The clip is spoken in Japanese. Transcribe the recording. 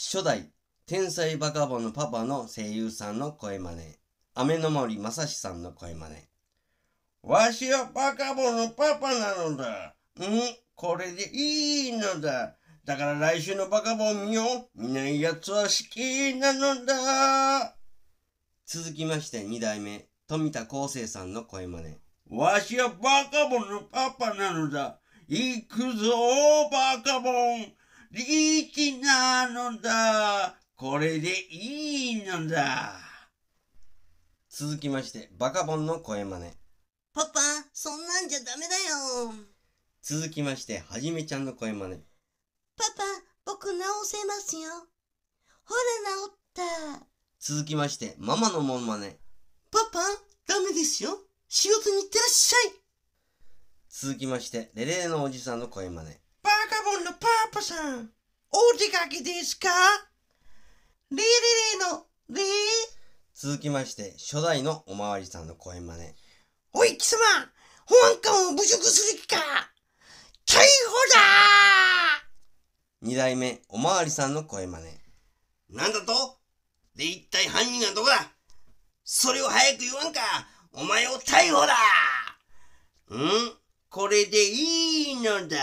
初代天才バカボンのパパの声優さんの声真似。雨の森正史さんの声真似。わしはバカボンのパパなのだ。うんこれでいいのだ。だから来週のバカボン見よう。見ないやつは好きなのだ。続きまして2代目、富田康生さんの声真似。わしはバカボンのパパなのだ。行くぞ、バカボン。リーチなだ。これでいいのだ。続きまして、バカボンの声真似。パパ、そんなんじゃダメだよ。続きまして、はじめちゃんの声真似。パパ、僕直せますよ。ほら直った。続きまして、ママのもんまね。パパ、ダメですよ。仕事に行ってらっしゃい。続きまして、レレレのおじさんの声真似。バカボンのパパさん。お出かけですかレレレのレ続きまして、初代のおまわりさんの声真似。おい、貴様保安官を侮辱する気か逮捕だ二代目、おまわりさんの声真似。なんだとで、一体犯人はどこだそれを早く言わんかお前を逮捕だんこれでいいのだ